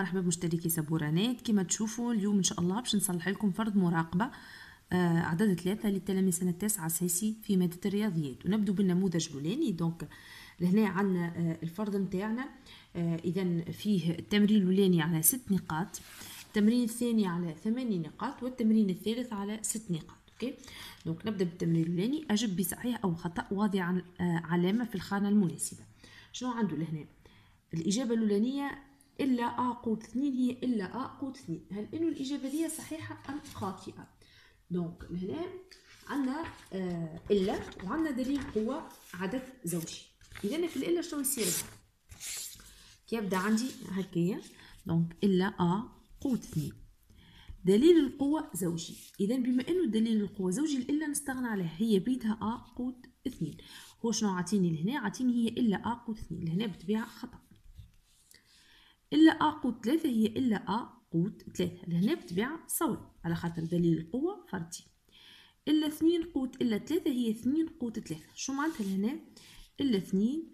مرحبا بمشتركي سبورانات كما تشوفوا اليوم ان شاء الله باش نصلح لكم فرض مراقبه آه، عدد ثلاثة للتلاميذ سنة التاسعة أساسي في مادة الرياضيات ونبدو بالنموذج الأولاني دونك لهنا عندنا آه، الفرض نتاعنا آه، إذا فيه التمرين الأولاني على ست نقاط التمرين الثاني على ثماني نقاط والتمرين الثالث على ست نقاط اوكي دونك نبدا بالتمرين الاولاني اجب بصحيح او خطا واضعا علامه في الخانه المناسبه شنو عنده لهنا الاجابه الاولانيه إلا أ قوت اثنين هي إلا أ قوت اثنين هل إنه الإجابة دي صحيحة أم خاطئة دونك هنا عندنا آه، إلا وعندنا دليل هو عدد زوجي إذا في الا شنو يصير كيبدا عندي هكايا دونك إلا أ قوت اثنين دليل القوة زوجي إذا بما أنه دليل القوة زوجي الإلا نستغنى عليها هي بيدها أ قوت اثنين هو شنو عطيني لهنا عطيني هي إلا أ قوت اثنين لهنا بطبيعة خطأ إلا أ قوت ثلاثة هي إلا أ قوت ثلاثة لهنا بتبيع صوي على خاطر دليل القوة فردي إلا اثنين قوت إلا ثلاثة هي اثنين قوت ثلاثة شو معناتها لهنا إلا اثنين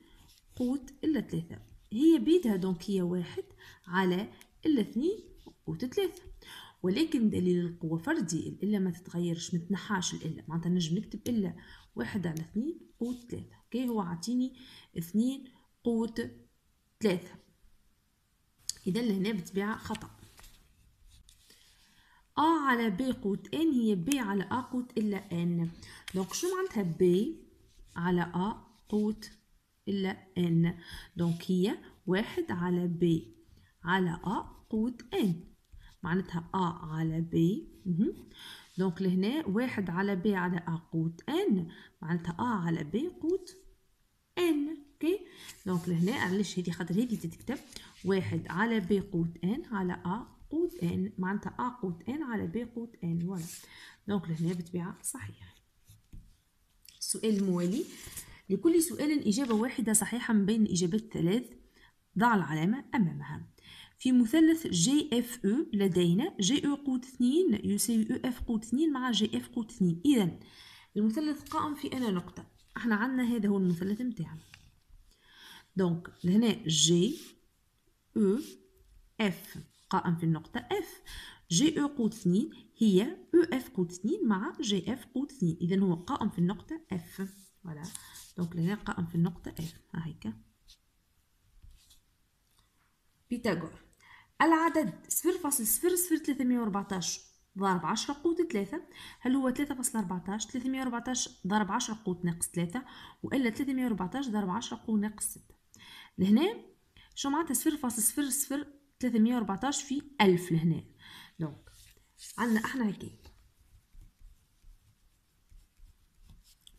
قوت إلا ثلاثة هي بيدها دونك هي واحد على إلا اثنين قوت ثلاثة ولكن دليل القوة فردي إلا ما تتغيرش متنحاش تنحاش الإلا معناتها نجم نكتب إلا واحد على اثنين قوت ثلاثة كي هو عطيني اثنين قوت ثلاثة إذا هنا بالطبيعة خطأ أ آه على ب قوت إن هي ب على أ قوت إلا إن دونك شو معناتها ب على أ قوت إلا إن دونك هي واحد على ب على أ قوت إن معناتها أ على ب دونك لهنا واحد على ب على أ قوت إن معناتها أ على ب قوت إن اوكي دونك لهنا علاش هذه خاطر هذه تتكتب واحد على بي قوت ان على ا قوت ان معناتها ا قوت ان على بي قوت ان فوالا دونك لهنا بالطبيعه صحيح السؤال الموالي لكل سؤال إجابة واحدة صحيحة من بين الإجابات الثلاث ضع العلامة أمامها في مثلث جي اف او لدينا جي او e قوت 2 يساوي او اف قوت 2 مع جي اف قوت 2 إذا المثلث قائم في أنا نقطة احنا عندنا هذا هو المثلث نتاعنا دونك لهنا جي او اف قائم في النقطة اف جي او قوت اثنين هي او e, اف قوت اثنين مع جي اف قوت اثنين اذا هو قائم في النقطة اف فوالا دونك لهنا قائم في النقطة اف ها هيكا بيتاغور العدد صفر فاصل صفر صفر ثلاثمية وربعتاش ضرب عشرة قوت ثلاثة هل هو ثلاثة فاصل أربعتاش ثلاثمية وربعتاش ضرب عشرة قوت ناقص ثلاثة وإلا ثلاثمية وربعتاش ضرب عشرة قوت ناقص ستة لهنا شو معناتها صفر فاصل صفر صفر ثلاثمية وأربعتاش في ألف لهنا دونك عندنا احنا هيك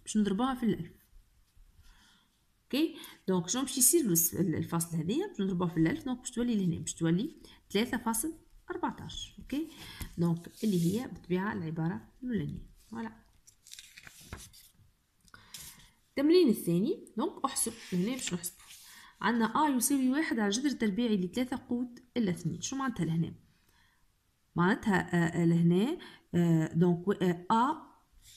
باش نضربوها في الألف اوكي دونك شنو باش يصير الفاصل هذيا باش نضربوها في الألف دونك باش تولي لهنا باش تولي ثلاثة فاصل أربعتاش اوكي دونك اللي هي بالطبيعة العبارة الأولانية فوالا التمرين الثاني دونك احسب هنا باش نحسب عندنا أ يساوي واحد على الجذر التربيعي لثلاثة قوت إلا اثنين شو معناتها لهنا معناتها لهنا دونك أ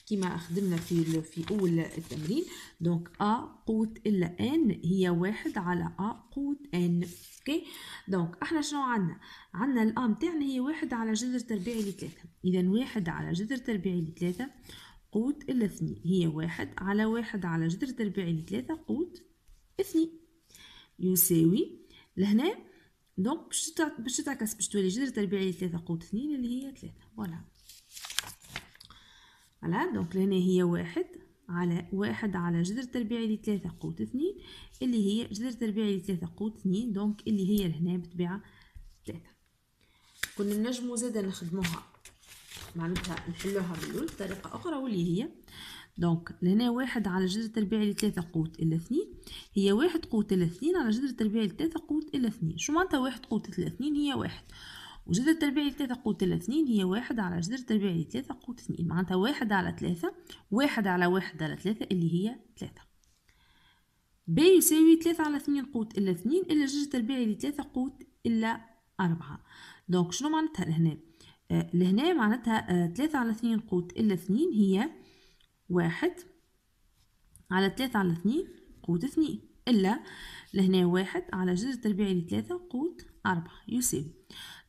كما خدمنا في في اول التمرين دونك ا قوت الا ان هي واحد على ا قوت ان اوكي دونك احنا شنو عندنا عندنا الا متاعنا هي واحد على جذر تربيعي لثلاثه اذا واحد على جذر تربيعي لثلاثه قوت الا اثنين هي واحد على واحد على جذر تربيعي لثلاثه قوت اثنين يساوي لهنا دونك باش باش تتعكس باش تولي جذر تربيعي لثلاثة قوت اثنين اللي هي ثلاثة فوالا فوالا دونك لهنا هي واحد على واحد على جذر تربيعي لثلاثة قوت اثنين اللي هي جذر تربيعي لثلاثة قوت اثنين دونك اللي هي لهنا بتبعة ثلاثة كنا نجمو زادا نخدموها معناتها نحلوها باللول بطريقة أخرى واللي هي دونك لهنا واحد على جذر تربيعي لثلاثة قوت إلا اثنين هي واحد قوت إلا اثنين على جذر تربيعي لثلاثة قوت إلا اثنين شو معناتها واحد قوت إلا اثنين هي واحد وجذر تربيعي لثلاثة قوت إلا اثنين هي واحد على جذر تربيعي لثلاثة قوت اثنين معناتها واحد على ثلاثة واحد على واحد على ثلاثة اللي هي ثلاثة ب يساوي ثلاثة على اثنين قوت إلا اثنين إلا جذر تربيعي لثلاثة قوت إلا أربعة دونك شنو معناتها لهنا آه، لهنا معناتها آه، ثلاثة على اثنين قوت إلا اثنين هي واحد على تلاتة على اثنين قوت اثنين إلا لهنا واحد على جذر تربيعي لثلاثة قوت أربعة يساوي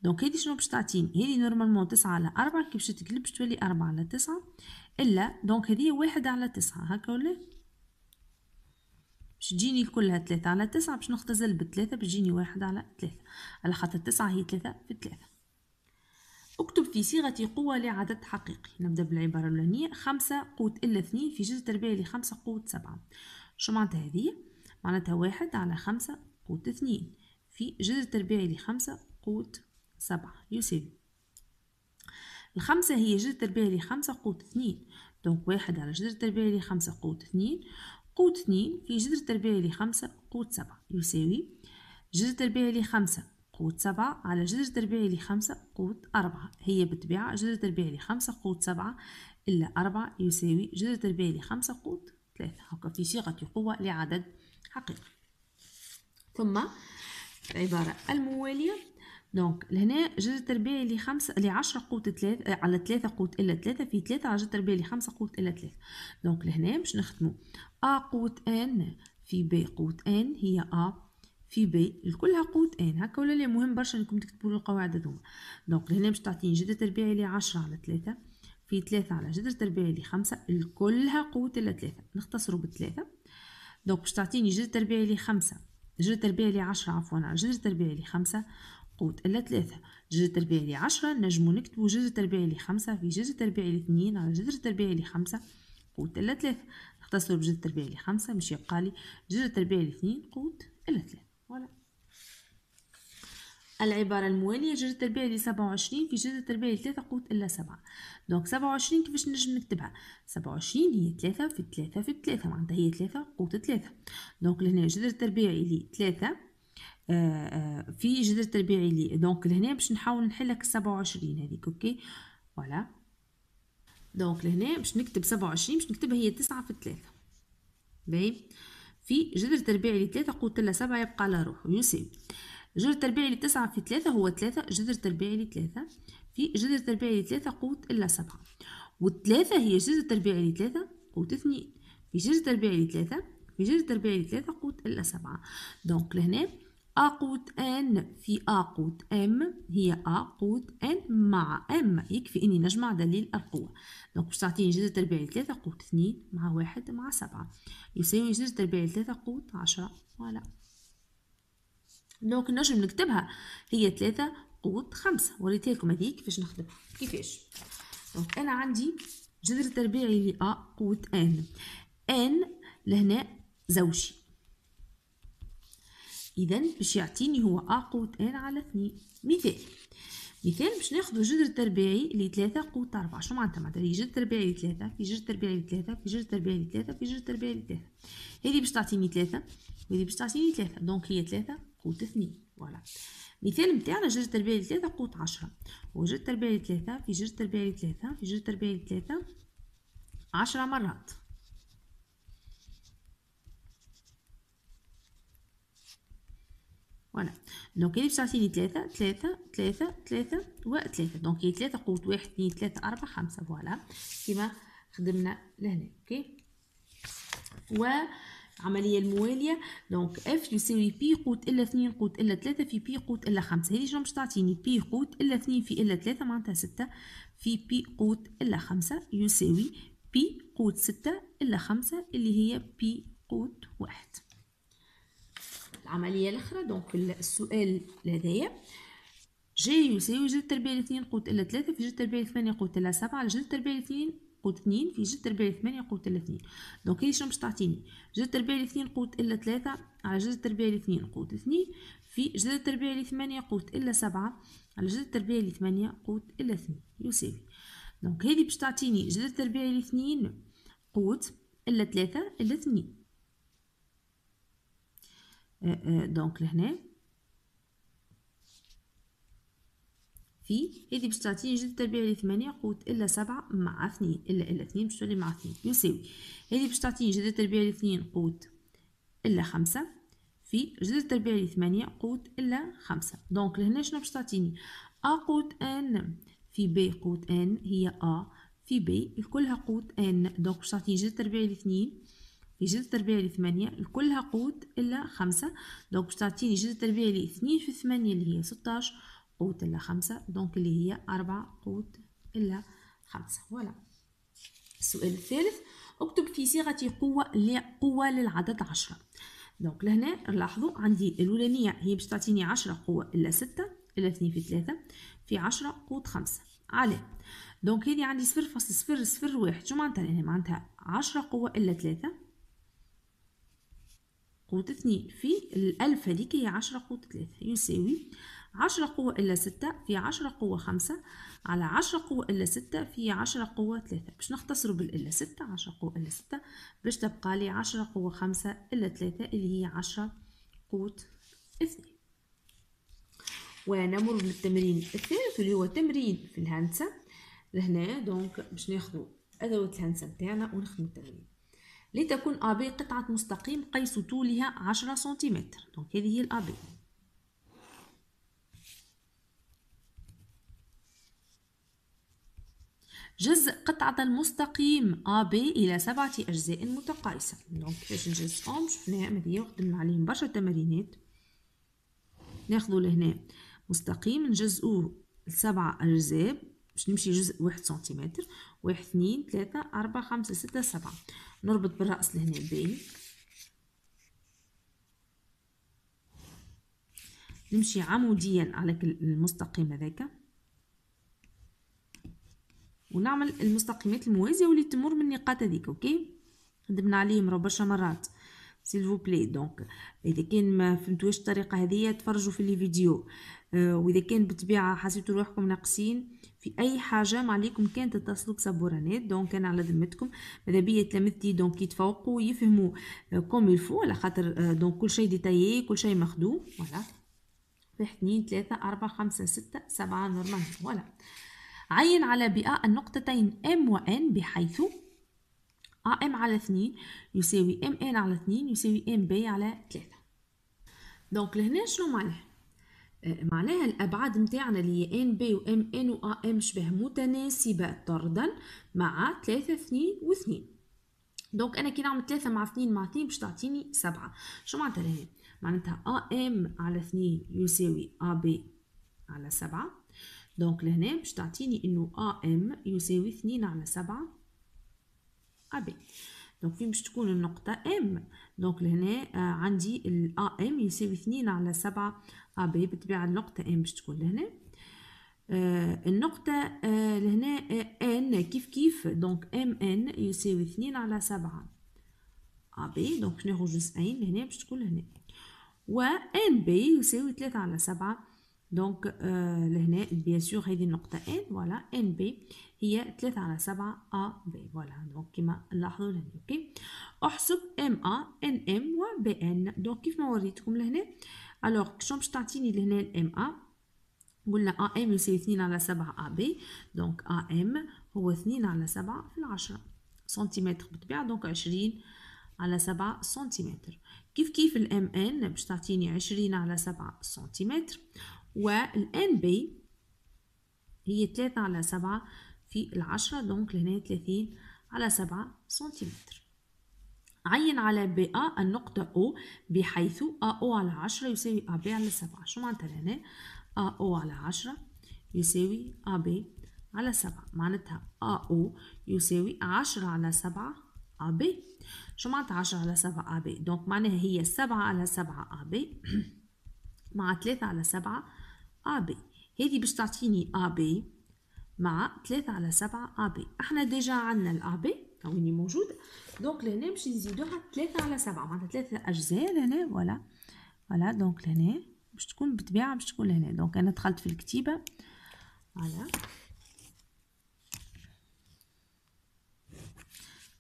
دونك هادي شنو باش تعطيني هادي نورمالمون تسعة على أربعة كي باش تقلب باش تولي أربعة على تسعة إلا دونك هادي واحد على تسعة هكا ولا باش تجيني كلها ثلاثة على تسعة باش نختزل بثلاثة باش تجيني واحد على ثلاثة على خاطر تسعة هي ثلاثة في ثلاثة اكتب في صيغة قوة لعدد حقيقي نبدأ بالعبارة الأولانية خمسة قوت إلا اثنين في جزء تربيع لخمسة قوت سبعة شو معناتها هذه؟ معناتها واحد على خمسة قوت اثنين في جذر تربيعي لخمسة قوت سبعة يساوي الخمسة هي جذر تربيعي لخمسة قوت اثنين دونك واحد على جذر تربيعي لخمسة قوت اثنين قوت اثنين في جذر تربيعي لخمسة قوت سبعة يساوي جذر تربيعي لخمسة قوت سبعة على جذر تربيعي لخمسة قوت أربعة هي بالطبيعة جذر تربيعي لخمسة قوت سبعة إلا أربعة يساوي جذر تربيعي لخمسة قوت ثلاثة هكا في صيغة قوة لعدد حقيقي ثم العبارة الموالية دونك لهنا جذر تربيعي لخمسة لعشرة قوت ثلاثة على ثلاثة قوت إلا ثلاثة في ثلاثة على جذر تربيعي لخمسة قوت إلا ثلاثة دونك لهنا باش نخدمو أ قوت إن في ب قوت إن هي أ في بي الكلها قوت ان هكا ولا لا مهم برشا انكم تكتبوا القواعد هذوما دونك لهنا باش تعطيني جذر تربيعي لي 10 على 3 في 3 على جذر تربيعي لي 5 الكلها قوت الا 3 نختصروا بالثلاثه دونك باش تعطيني جذر تربيعي لي 5 جذر تربيعي لي 10 عفوا على جذر تربيعي لي 5 قوت الا 3 جذر تربيعي لي 10 نجمو نكتبوا جذر تربيعي لي 5 في جذر تربيعي لي 2 على جذر تربيعي لي 5 قوت الا 3 نختصروا بجذر تربيعي لي 5 باش يبقى لي جذر تربيعي لي 2 قوت الا 3 فوالا العبارة الموالية جدة التربيع لسبعة وعشرين في جدة التربيع لثلاثة قوت إلا سبعة دونك سبعة وعشرين كيفاش نجم نكتبها سبعة وعشرين هي ثلاثة في ثلاثة في ثلاثة معناتها هي ثلاثة قوت ثلاثة دونك لهنا جدة التربيع لثلاثة آه، آه، في جذر التربيعي لي دونك لهنا باش نحاول نحل لك 27 هذيك اوكي فوالا دونك لهنا باش نكتب 27 باش نكتبها هي 9 في 3 باهي في جذر تربيعي لتلاتة قوة تلة سبعة يبقى على روحه يساوي جذر تربيعي لتسعة في تلاتة هو تلاتة جذر تربيعي لتلاتة في جذر تربيعي لتلاتة قوة إلا سبعة والثلاثة هي جذر تربيعي لتلاتة قوة اثنين في جذر تربيعي لتلاتة في جذر تربيعي لتلاتة قوة إلا سبعة دونك لهنا أقود N في أقود M هي أقود N مع M يكفي إني نجمع دليل القوة دونك باش تعطيني جذر تربيعي ثلاثة قوت اثنين مع واحد مع سبعة يساوي جذر تربيعي ثلاثة قوت عشرة فوالا دونك نجم نكتبها هي ثلاثة قوت خمسة وريتلكم هذيك كيفاش نخدمها كيفاش دونك أنا عندي جذر تربيعي لأ قوت N N لهنا زوجي إذا باش يعطيني هو أ قوت إن على اثنين مثال مثال باش ناخدو جذر تربيعي لثلاثة قوت أربعة شنو معناتها معناتها لي جذر تربيعي لثلاثة في جذر تربيعي لثلاثة في جذر تربيعي لثلاثة في جذر تربيعي لثلاثة هذه باش تعطيني ثلاثة وهذي باش تعطيني ثلاثة دونك هي ثلاثة قوت اثنين فوالا مثال نتاعنا جذر تربيعي لثلاثة قوت عشرة وجذر تربيعي لثلاثة في جذر تربيعي لثلاثة في جذر تربيعي لثلاثة عشرة مرات فوالا دونك اللي بصاتيني ثلاثة ثلاثة ثلاثة ثلاثة وثلاثة دونك هي ثلاثة قوة واحد اثنين ثلاثة أربعة خمسة فوالا كيما خدمنا لهنا اوكي والعملية الموالية دونك اف يساوي بي قوت إلا اثنين قوت إلا ثلاثة في بي قوت إلا خمسة هذه شنو باش تعطيني بي قوت إلا اثنين في إلا ثلاثة معنتها ستة في بي قوت إلا خمسة يساوي بي قوت ستة إلا خمسة اللي هي بي قوت واحد العمليه الاخرى دونك السؤال لدي جي يساوي جذر تربيع الاثنين قوت إلا ثلاثة في جذر تربيع ثمانية قوت إلا سبعة جذر تربيع الاثنين قوت اثنين في جذر تربيع ثمانية قوت إلا اثنين دونك هي شنو باش تعطيني جذر تربيع الاثنين قوت إلا ثلاثة على جذر تربيع الاثنين قوت اثنين في جذر تربيع لثمانية قوت إلا سبعة على جذر تربيع لثمانية قوت إلا اثنين يساوي دونك هذه باش تعطيني جذر تربيع الاثنين قوت إلا ثلاثة إلا اثنين دونك لهنا في هذه باش تعطيني جذر تربيع لثمانية قوت إلا سبعة مع اثنين إلا إلا اثنين باش تولي مع اثنين يساوي هذه باش تعطيني جذر تربيع لاثنين قوت إلا خمسة في جذر تربيع لثمانية قوت إلا خمسة دونك لهنا شنو باش تعطيني أ قوت أن في بي قوت أن هي أ في بي كلها قوت أن دونك باش تعطيني جذر تربيع لاثنين الجذر تربيعي لثمانية الكلها قوت إلا خمسة دونك باش تعطيني جزء تربيعي لاثنين في ثمانية اللي هي ستاش قوت إلا خمسة دونك اللي هي أربعة قوت إلا خمسة فوالا السؤال الثالث اكتب في صيغة قوة لقوة للعدد عشرة دونك لهنا لاحظوا عندي الأولانية هي باش تعطيني عشرة قوة إلا ستة إلا اثنين في ثلاثة في عشرة قوت خمسة على دونك هذه عندي صفر فاصل صفر صفر واحد شو معناتها هنا يعني معناتها عشرة قوة إلا ثلاثة قوة اثنين في الألف هذيك هي عشرة قوة ثلاثة يساوي عشرة قوة إلا ستة في عشرة قوة خمسة على عشرة قوة إلا ستة في عشرة قوة ثلاثة باش نختصروا بالإلا ستة عشرة قوة إلا ستة باش تبقى لي عشرة قوة خمسة إلا ثلاثة اللي هي عشرة قوة اثنين ونمر للتمرين الثالث اللي هو تمرين في الهندسة لهنا دونك باش ناخذوا أدوات الهندسة نتاعنا ونخدموا التمرين لتكون AB قطعة مستقيم قيس طولها 10 سنتيمتر دونك هذه هي الأبي جز قطعة المستقيم AB إلى سبعة أجزاء متقايسة دونك باش نجزهم شفناها هذه وخدمنا عليهم برشا تمارينات ناخذوا لهنا مستقيم نجزئوه لسبعة أجزاء باش نمشي جزء واحد سنتيمتر واحد اثنين ثلاثة أربعة خمسة ستة سبعة نربط بالرأس لهنا باين نمشي عموديا على المستقيم هذاك ونعمل المستقيمات الموازية واللي تمر من النقاط هذيك اوكي خدمنا عليهم راه برشا مرات سيلفو بلي دونك اذا كان ما فهمتوش الطريقه هذه تفرجوا في لي فيديو آه، واذا كان بالطبيعه حسيتوا روحكم ناقصين في اي حاجه ما عليكم كان تتصلوا بصبورانات دونك انا على ذمتكم ماذا بيا تلامذتي دونك يتفوقوا يفهموا آه، كوم الفو على خاطر آه، دونك كل شيء ديتايي كل شيء مخدوم فوالا واحد اثنين ثلاثة أربعة خمسة ستة سبعة نورمال فوالا عين على بيئة النقطتين M و N بحيث ام على اثنين يساوي ام ان على اثنين يساوي ام بي على ثلاثة دونك لهنا شنو معناها معناها الابعاد نتاعنا اللي هي ان بي و ام ان ا ام شبه متناسبه طردا مع 3 2 و2 دونك انا كي نعمل 3 مع 2 مع 2 باش تعطيني 7 شو معناتها لهنا معناتها ا ام على 2 يساوي ا بي على 7 دونك لهنا باش تعطيني انه ا ام يساوي 2 على 7 ا بي دونك فين باش تكون النقطة ام دونك لهنا آه عندي الأ ام يساوي اثنين على سبعة أ ابي بالطبيعة النقطة ام باش تكون لهنا آه النقطة آه لهنا ان كيف كيف دونك ام ان يساوي اثنين على سبعة أ ابي دونك ناخذ جزئين لهنا باش تكون لهنا و ان بي يساوي ثلاثة على سبعة دونك لهنا بيان سور هذه النقطة ان فوالا ان بي هي 3 على 7 ا بي فوالا دونك كيما نلاحظوا لهنا اوكي احسب ام ا ان ام و بي ان دونك كيف ما وريتكم لهنا الوغ شنو باش تعطيني لهنا الام ا قلنا ا ام يساوي 2 على 7 ا بي دونك ا ام هو 2 على 7 في العشرة سنتيمتر بالطبيعة دونك 20 على 7 سنتيمتر كيف كيف الام ان باش تعطيني 20 على 7 سنتيمتر والان بي هي 3 على 7 في العشرة دونك لهنا 30 على 7 سنتيمتر عين على بي أ النقطة أو بحيث أ أو على 10 يساوي أ بي على 7 شو معناتها لهنا أ أو على 10 يساوي أ بي على 7 معناتها أ أو يساوي 10 على 7 أ بي شو معناتها 10 على 7 أ بي دونك معناها هي 7 على 7 أ بي مع 3 على 7 AB هذه باش تعطيني AB مع 3 على 7 AB احنا ديجا عندنا ال AB هوني موجود دونك لهنا باش نزيدوها 3 على 7 معناتها 3 اجزاء لهنا ولا فوالا دونك لهنا باش تكون بالطبيعه باش تكون لهنا دونك انا دخلت في الكتيبه فوالا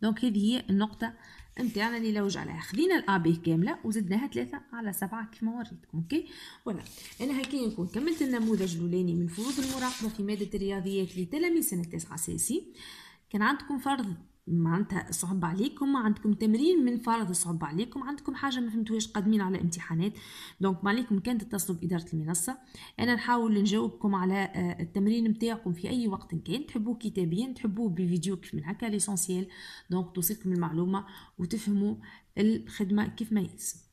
دونك هذه هي النقطه نتاعنا اللي لوج عليها خدينا الابي كامله وزدناها ثلاثة على سبعة كما وريتكم اوكي ولا انا هكا نكون كملت النموذج الاولاني من فروض المراقبه في ماده الرياضيات لتلاميذ سنه التاسعه سي كان عندكم فرض معناتها صعب عليكم عندكم تمرين من فرض صعب عليكم عندكم حاجه ما فهمتوهاش قادمين على امتحانات دونك ما عليكم كان تتصلوا باداره المنصه انا نحاول نجاوبكم على آه، التمرين نتاعكم في اي وقت كان تحبوه كتابيا تحبوه بفيديو كيف من هكا ليسونسييل دونك توصلكم المعلومه وتفهموا الخدمه كيف ما يلزم